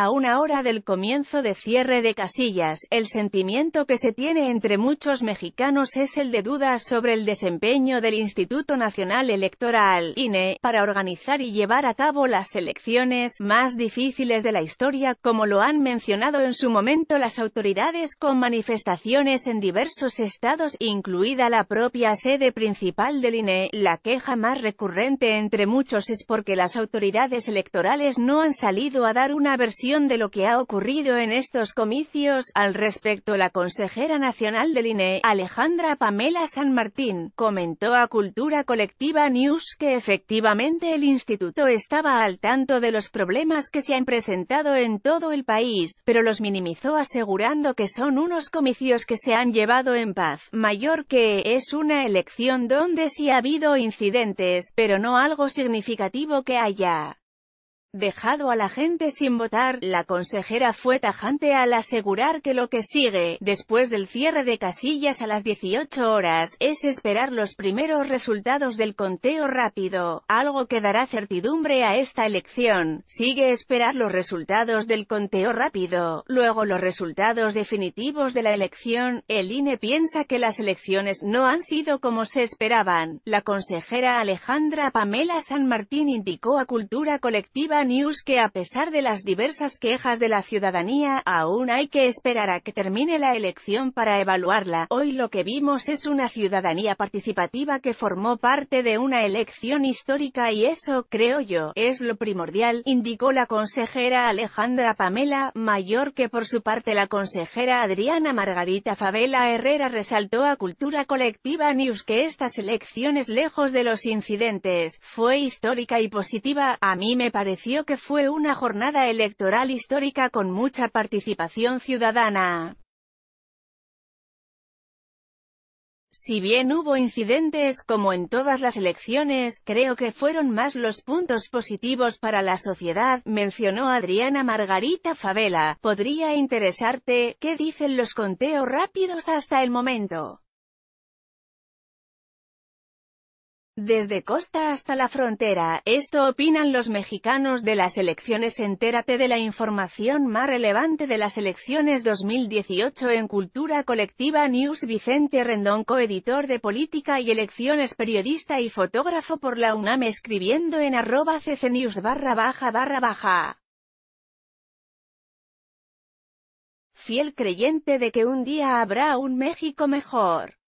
a una hora del comienzo de cierre de casillas, el sentimiento que se tiene entre muchos mexicanos es el de dudas sobre el desempeño del Instituto Nacional Electoral, INE, para organizar y llevar a cabo las elecciones más difíciles de la historia, como lo han mencionado en su momento las autoridades con manifestaciones en diversos estados, incluida la propia sede principal del INE. La queja más recurrente entre muchos es porque las autoridades electorales no han salido a dar una versión de lo que ha ocurrido en estos comicios. Al respecto la consejera nacional del INE, Alejandra Pamela San Martín, comentó a Cultura Colectiva News que efectivamente el instituto estaba al tanto de los problemas que se han presentado en todo el país, pero los minimizó asegurando que son unos comicios que se han llevado en paz, mayor que es una elección donde sí ha habido incidentes, pero no algo significativo que haya dejado a la gente sin votar, la consejera fue tajante al asegurar que lo que sigue, después del cierre de casillas a las 18 horas, es esperar los primeros resultados del conteo rápido, algo que dará certidumbre a esta elección. Sigue esperar los resultados del conteo rápido, luego los resultados definitivos de la elección, el INE piensa que las elecciones no han sido como se esperaban. La consejera Alejandra Pamela San Martín indicó a Cultura Colectiva News que a pesar de las diversas quejas de la ciudadanía, aún hay que esperar a que termine la elección para evaluarla. Hoy lo que vimos es una ciudadanía participativa que formó parte de una elección histórica y eso, creo yo, es lo primordial, indicó la consejera Alejandra Pamela Mayor que por su parte la consejera Adriana Margarita Favela Herrera resaltó a Cultura Colectiva News que estas elecciones lejos de los incidentes, fue histórica y positiva, a mí me pareció que fue una jornada electoral histórica con mucha participación ciudadana. Si bien hubo incidentes como en todas las elecciones, creo que fueron más los puntos positivos para la sociedad, mencionó Adriana Margarita Favela. Podría interesarte, ¿qué dicen los conteos rápidos hasta el momento? Desde costa hasta la frontera, esto opinan los mexicanos de las elecciones. Entérate de la información más relevante de las elecciones 2018 en Cultura Colectiva News. Vicente Rendón, coeditor de Política y Elecciones, periodista y fotógrafo por la UNAM, escribiendo en arroba ccnews barra baja barra baja. Fiel creyente de que un día habrá un México mejor.